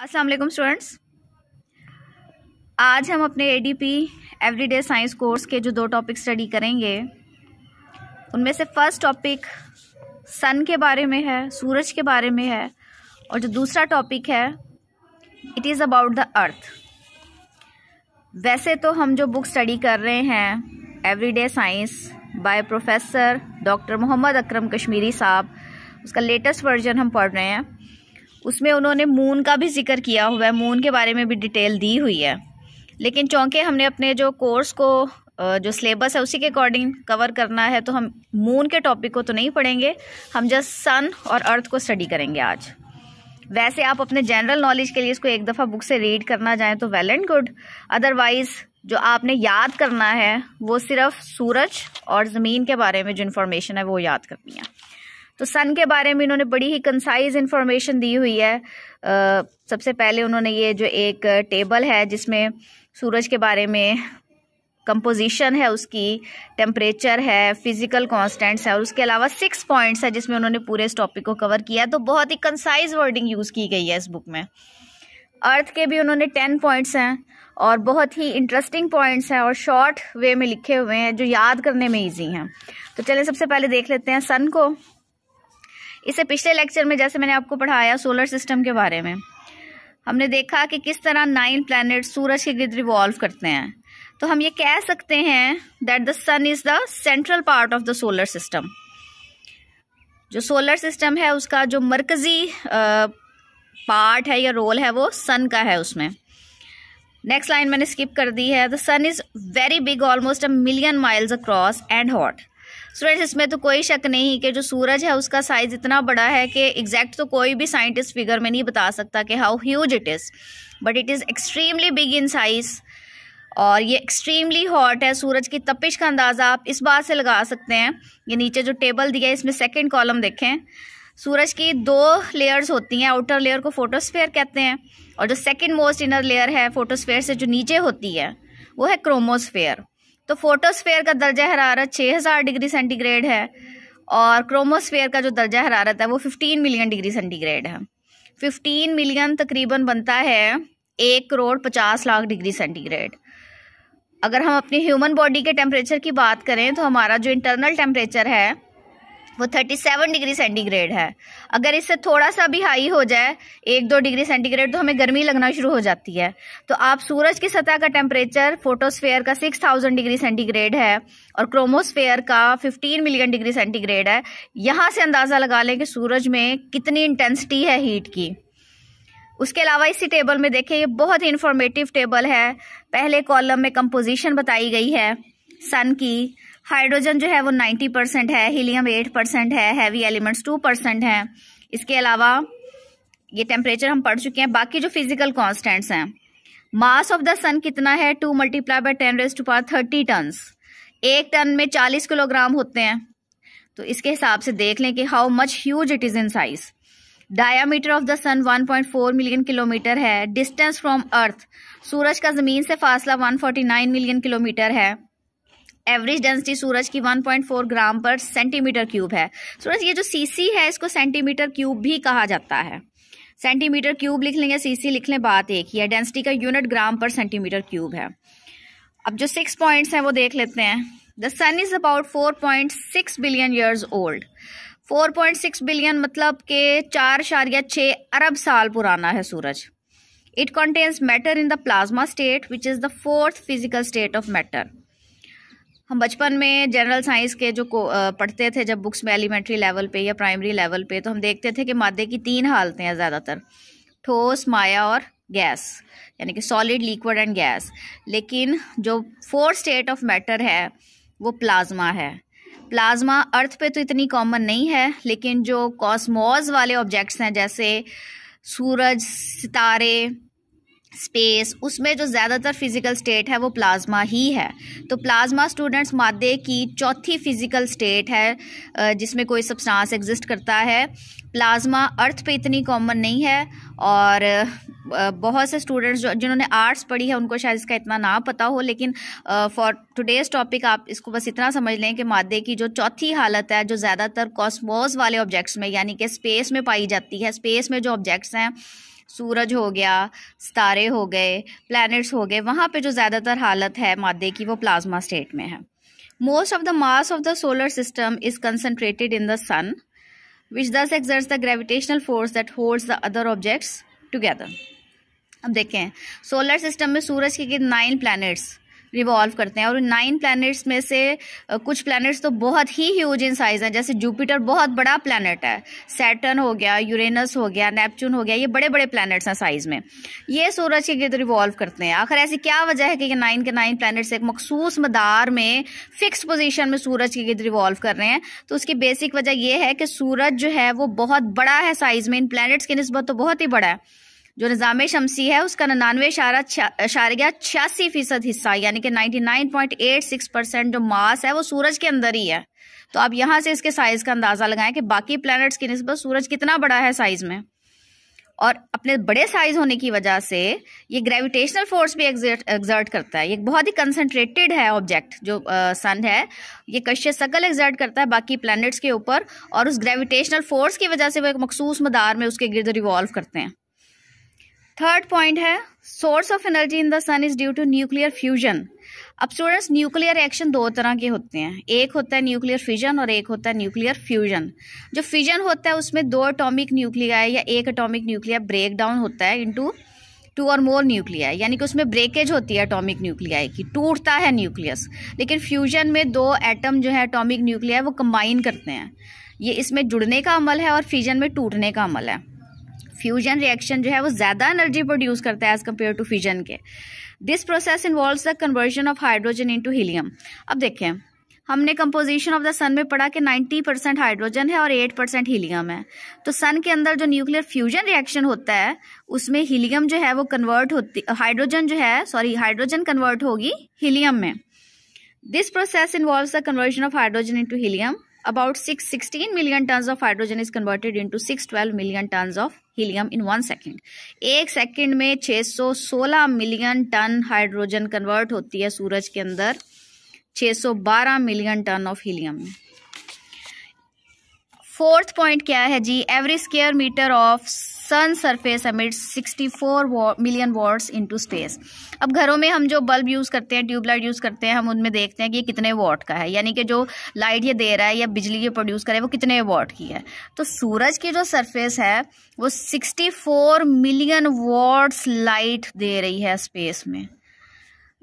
अस्सलाम वालेकुम स्टूडेंट्स आज हम अपने एडीपी एवरीडे साइंस कोर्स के जो दो टॉपिक स्टडी करेंगे उनमें से फर्स्ट टॉपिक सन के बारे में है सूरज के बारे में है और जो दूसरा टॉपिक है it is about the earth वैसे तो हम जो बुक स्टडी कर रहे हैं everyday science by professor doctor Mohammad Akram Kashmiri साहब उसका लेटेस्ट वर्जन हम पढ़ रहे हैं उसमें उन्होंने मून का भी जिक्र किया हुआ है मून के बारे में भी डिटेल दी हुई है लेकिन चूँकि हमने अपने जो कोर्स को जो सिलेबस है उसी के अकॉर्डिंग कवर करना है तो हम मून के टॉपिक को तो नहीं पढ़ेंगे हम जस्ट सन और अर्थ को स्टडी करेंगे आज वैसे आप अपने जनरल नॉलेज के लिए इसको एक दफ़ा बुक से रीड करना चाहें तो वेल एंड गुड अदरवाइज़ जो आपने याद करना है वो सिर्फ सूरज और ज़मीन के बारे में जो इन्फॉर्मेशन है वो याद करनी है तो सन के बारे में इन्होंने बड़ी ही कंसाइज इन्फॉर्मेशन दी हुई है आ, सबसे पहले उन्होंने ये जो एक टेबल है जिसमें सूरज के बारे में कंपोजिशन है उसकी टेम्परेचर है फिजिकल कांस्टेंट्स है और उसके अलावा सिक्स पॉइंट्स है जिसमें उन्होंने पूरे इस टॉपिक को कवर किया है तो बहुत ही कंसाइज वर्डिंग यूज़ की गई है इस बुक में अर्थ के भी उन्होंने टेन पॉइंट्स हैं और बहुत ही इंटरेस्टिंग पॉइंट्स हैं और शॉर्ट वे में लिखे हुए हैं जो याद करने में ईजी हैं तो चलिए सबसे पहले देख लेते हैं सन को इसे पिछले लेक्चर में जैसे मैंने आपको पढ़ाया सोलर सिस्टम के बारे में हमने देखा कि किस तरह नाइन प्लानट सूरज के गिर्द रिवॉल्व करते हैं तो हम ये कह सकते हैं that the sun is the central part of the solar system जो सोलर सिस्टम है उसका जो मरकज़ी पार्ट है या रोल है वो सन का है उसमें नेक्स्ट लाइन मैंने स्किप कर दी है the sun is very big almost a million miles across and hot students इसमें तो कोई शक नहीं कि जो सूरज है उसका साइज़ इतना बड़ा है कि एग्जैक्ट तो कोई भी साइंटिस्ट फिगर में नहीं बता सकता कि how huge it is but it is extremely big in size और ये एक्सट्रीमली हॉट है सूरज की तपिश का अंदाज़ा आप इस बात से लगा सकते हैं ये नीचे जो टेबल दिया है इसमें सेकेंड कॉलम देखें सूरज की दो लेयर्स होती हैं आउटर लेयर को फोटोस्फेयर कहते हैं और जो सेकेंड मोस्ट इनर लेयर है फोटोस्फेयर से जो नीचे होती है वो है क्रोमोस्फेयर तो फोटोस्फेयर का दर्जा हरारत 6000 डिग्री सेंटीग्रेड है और क्रोमोस्फेयर का जो दर्जा हरारत है वो 15 मिलियन डिग्री सेंटीग्रेड है 15 मिलियन तकरीबन बनता है एक करोड़ पचास लाख डिग्री सेंटीग्रेड अगर हम अपनी ह्यूमन बॉडी के टेम्परेचर की बात करें तो हमारा जो इंटरनल टेम्परेचर है वो 37 डिग्री सेंटीग्रेड है अगर इससे थोड़ा सा भी हाई हो जाए एक दो डिग्री सेंटीग्रेड तो हमें गर्मी लगना शुरू हो जाती है तो आप सूरज की सतह का टेम्परेचर फोटोस्फेयर का 6000 डिग्री सेंटीग्रेड है और क्रोमोस्फेयर का 15 मिलियन डिग्री सेंटीग्रेड है यहाँ से अंदाज़ा लगा लें कि सूरज में कितनी इंटेंसिटी है हीट की उसके अलावा इसी टेबल में देखें ये बहुत ही इंफॉर्मेटिव टेबल है पहले कॉलम में कंपोजिशन बताई गई है सन की हाइड्रोजन जो है वो नाइन्टी परसेंट है हीलियम एट परसेंट है हैवी एलिमेंट्स टू परसेंट है इसके अलावा ये टेम्परेचर हम पढ़ चुके हैं बाकी जो फिजिकल कॉन्स्टेंट्स हैं मास ऑफ द सन कितना है two multiply by ten raise to power thirty tons एक टन में चालीस किलोग्राम होते हैं तो इसके हिसाब से देख लें कि how much huge it is in size diameter of the sun 1.4 million kilometre है डिस्टेंस फ्रॉम अर्थ सूरज का जमीन से फासला 149 मिलियन किलोमीटर है एवरेज डेंसिटी सूरज की 1.4 ग्राम पर सेंटीमीटर क्यूब है सूरज ये जो सीसी है इसको सेंटीमीटर क्यूब भी कहा जाता है सेंटीमीटर क्यूब लिख लेंगे सीसी लिख लें बात एक ही है डेंसिटी का यूनिट ग्राम पर सेंटीमीटर क्यूब है अब जो सिक्स पॉइंट्स हैं वो देख लेते हैं the sun is about four point six billion years old four point six billion मतलब के चार शारिया छः अरब साल पुराना है सूरज it contains matter in the plasma state which is the fourth physical state of matter हम बचपन में जनरल साइंस के जो को पढ़ते थे जब बुक्स में एलिमेंट्री लेवल पे या प्राइमरी लेवल पे तो हम देखते थे कि मादे की तीन हालतें हैं ज़्यादातर ठोस माया और गैस यानी कि सॉलिड लिक्विड एंड गैस लेकिन जो फोर स्टेट ऑफ मैटर है वो प्लाज्मा है प्लाज्मा अर्थ पे तो इतनी कॉमन नहीं है लेकिन जो कॉस्मोज वाले ऑब्जेक्ट्स हैं जैसे सूरज सितारे स्पेस उसमें जो ज़्यादातर फिज़िकल स्टेट है वो प्लाज्मा ही है तो प्लाज्मा स्टूडेंट्स मादे की चौथी फिज़िकल स्टेट है जिसमें कोई सब्सटेंस एग्जिस्ट करता है प्लाज्मा अर्थ पे इतनी कॉमन नहीं है और बहुत से स्टूडेंट्स जो जिन्होंने आर्ट्स पढ़ी है उनको शायद इसका इतना ना पता हो लेकिन फॉर टुडेज़ टॉपिक आप इसको बस इतना समझ लें कि मादे की जो चौथी हालत है जो ज़्यादातर कॉस्मोस वाले ऑब्जेक्ट्स में यानी कि स्पेस में पाई जाती है स्पेस में जो ऑब्जेक्ट्स हैं सूरज हो गया सितारे हो गए प्लैनेट्स हो गए वहाँ पे जो ज़्यादातर हालत है मादे की वो प्लाज्मा स्टेट में है most of the mass of the solar system is concentrated in the sun which exerts the gravitational force that holds the other objects together अब देखें सोलर सिस्टम में सूरज के नाइन प्लानट्स रिवॉल्व करते हैं और nine planets में से कुछ प्लैनेट्स तो बहुत ही ह्यूज इन साइज़ हैं जैसे जूपिटर बहुत बड़ा प्लैनेट है सैटर्न हो गया यूरेनस हो गया नेपच्यून हो गया ये बड़े बड़े प्लैनेट्स हैं साइज़ में ये सूरज के गिर्द रिवॉल्व करते हैं आखिर ऐसी क्या वजह है कि ये नाइन के नाइन प्लैनेट्स एक मखसूस मदार में फिक्स पोजिशन में सूरज के गिर्द रिवॉल्व कर रहे हैं तो उसकी बेसिक वजह यह है कि सूरज जो है वो बहुत बड़ा है साइज़ में इन प्लैनेट्स की नस्बत तो बहुत ही बड़ा है जो निज़ाम शमसी है उसका नन्नानवे इशारिया छियासी फीसद हिस्सा यानी कि 99.86 परसेंट जो मास है वो सूरज के अंदर ही है तो आप यहाँ से इसके साइज़ का अंदाज़ा लगाएं कि बाकी प्लैनेट्स की नस्बत सूरज कितना बड़ा है साइज़ में और अपने बड़े साइज होने की वजह से ये ग्रेविटेशनल फोर्स भी एग्जर्ट करता है ये बहुत ही कंसनट्रेटेड है ऑब्जेक्ट जो सन है ये कश्य सकल एग्जर्ट करता है बाकी प्लानट्स के ऊपर और उस ग्रेविटेशनल फोर्स की वजह से वो एक मखसूस मदार में उसके गिरद रिवॉल्व करते हैं थर्ड पॉइंट है source of energy in the sun is due to nuclear fusion अब स्टूडेंट्स न्यूक्लियर रिएक्शन दो तरह के होते हैं एक होता है न्यूक्लियर फिजन और एक होता है न्यूक्लियर फ्यूजन जो फिजन होता है उसमें दो अटोमिक न्यूक्लिया या एक अटोमिक न्यूक्लिया ब्रेक डाउन होता है इंटू टू और मोर न्यूक्लिया यानी कि उसमें ब्रेकेज होती है अटोमिक न्यूक्लियाई की टूटता है न्यूक्लियस लेकिन फ्यूजन में दो एटम जो है अटोमिक न्यूक्लिया वो कंबाइन करते हैं ये इसमें जुड़ने का अमल है और फ्यूजन में टूटने का अमल है फ्यूजन रिएक्शन जो है वो ज़्यादा एनर्जी प्रोड्यूस करता है एज़ कम्पेयर टू फ्यूजन के this process involve the conversion of hydrogen into helium अब देखें हमने कंपोजिशन ऑफ द सन में पढ़ा कि 90 परसेंट हाइड्रोजन है और 8 परसेंट हीलियम है तो सन के अंदर जो न्यूक्लियर फ्यूजन रिएक्शन होता है उसमें हीलियम जो है वो कन्वर्ट होती हाइड्रोजन जो है सॉरी हाइड्रोजन कन्वर्ट होगी हीलियम में this process involves the conversion of hydrogen into two about 616 million tons of hydrogen is converted into 612 million tons of helium in one second. एक second में 616 million ton hydrogen convert hoti hai suraj ke andar 612 million ton of helium fourth point kya hai ji every square meter of sun surface emit 64 million watts into space अब घरों में हम जो bulb use करते हैं tubelight use करते हैं हम उनमें देखते हैं कि ये कितने वॉट का है यानी कि जो लाइट ये दे रहा है या बिजली ये प्रोड्यूस करे वो कितने वॉट की है तो सूरज की जो सरफेस है वो 64 मिलियन वॉट्स लाइट दे रही है स्पेस में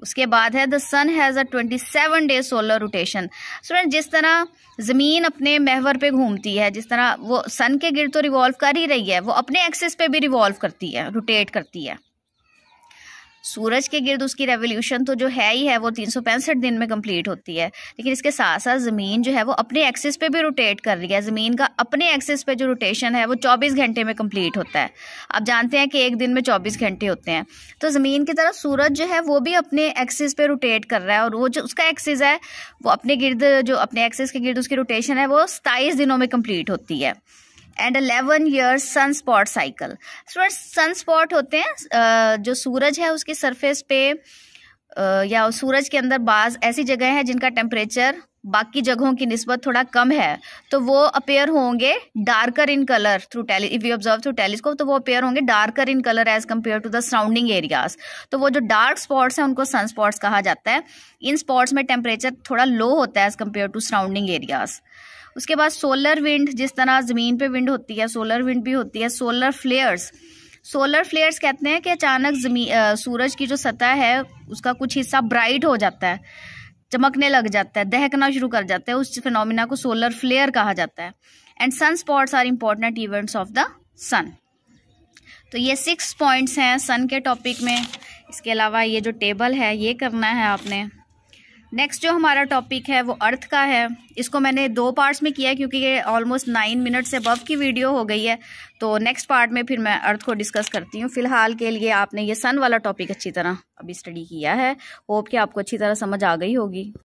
उसके बाद है the sun has a twenty seven day solar rotation student जिस तरह ज़मीन अपने महवर पे घूमती है जिस तरह वो सन के गिर तो रिवॉल्व कर ही रही है वो अपने एक्सेस पे भी रिवॉल्व करती है रोटेट करती है सूरज के गिर्द उसकी रेवोल्यूशन तो जो है ही है वो तीन दिन में कंप्लीट होती है लेकिन इसके साथ साथ ज़मीन जो है वो अपने एक्सिस पे भी रोटेट कर रही है ज़मीन का अपने एक्सिस पे जो रोटेशन है वो 24 घंटे में कंप्लीट होता है आप जानते हैं कि एक दिन में 24 घंटे होते हैं तो ज़मीन की तरफ सूरज जो है वो भी अपने एक्सिस पे रोटेट कर रहा है और वो जो उसका एक्सिस है वो अपने गिर्द जो अपने एक्सिस के गिर्द उसकी रोटेशन है वो सताईस दिनों में कम्प्लीट होती है and eleven years sunspot cycle sunspot होते हैं जो सूरज है उसके सरफेस पे या सूरज के अंदर बाज ऐसी जगह है जिनका टेम्परेचर बाकी जगहों की नस्बत थोड़ा कम है तो वो अपेयर होंगे darker in colour through tele if you observe through telescope तो वो अपेयर होंगे darker in colour as compare to the surrounding areas तो वो जो डार्क स्पॉट्स हैं उनको सन स्पॉट्स कहा जाता है इन स्पॉट्स में टेम्परेचर थोड़ा लो होता है as compare to surrounding areas उसके बाद सोलर विंड जिस तरह ज़मीन पर विंड होती है सोलर विंड भी होती है सोलर फ्लेयर्स सोलर फ्लेयर्स कहते हैं कि अचानक जमी सूरज की जो सतह है उसका कुछ हिस्सा ब्राइट हो जाता है चमकने लग जाता है दहकना शुरू कर जाता है उस फिनोमिना को सोलर फ्लेयर कहा जाता है and sun spots are important events of the sun तो ये सिक्स पॉइंट्स हैं सन के टॉपिक में इसके अलावा ये जो टेबल है ये करना है आपने नेक्स्ट जो हमारा टॉपिक है वो अर्थ का है इसको मैंने दो पार्ट्स में किया है क्योंकि ये ऑलमोस्ट नाइन मिनट से अबव की वीडियो हो गई है तो नेक्स्ट पार्ट में फिर मैं अर्थ को डिस्कस करती हूँ फिलहाल के लिए आपने ये सन वाला टॉपिक अच्छी तरह अभी स्टडी किया है होप कि आपको अच्छी तरह समझ आ गई होगी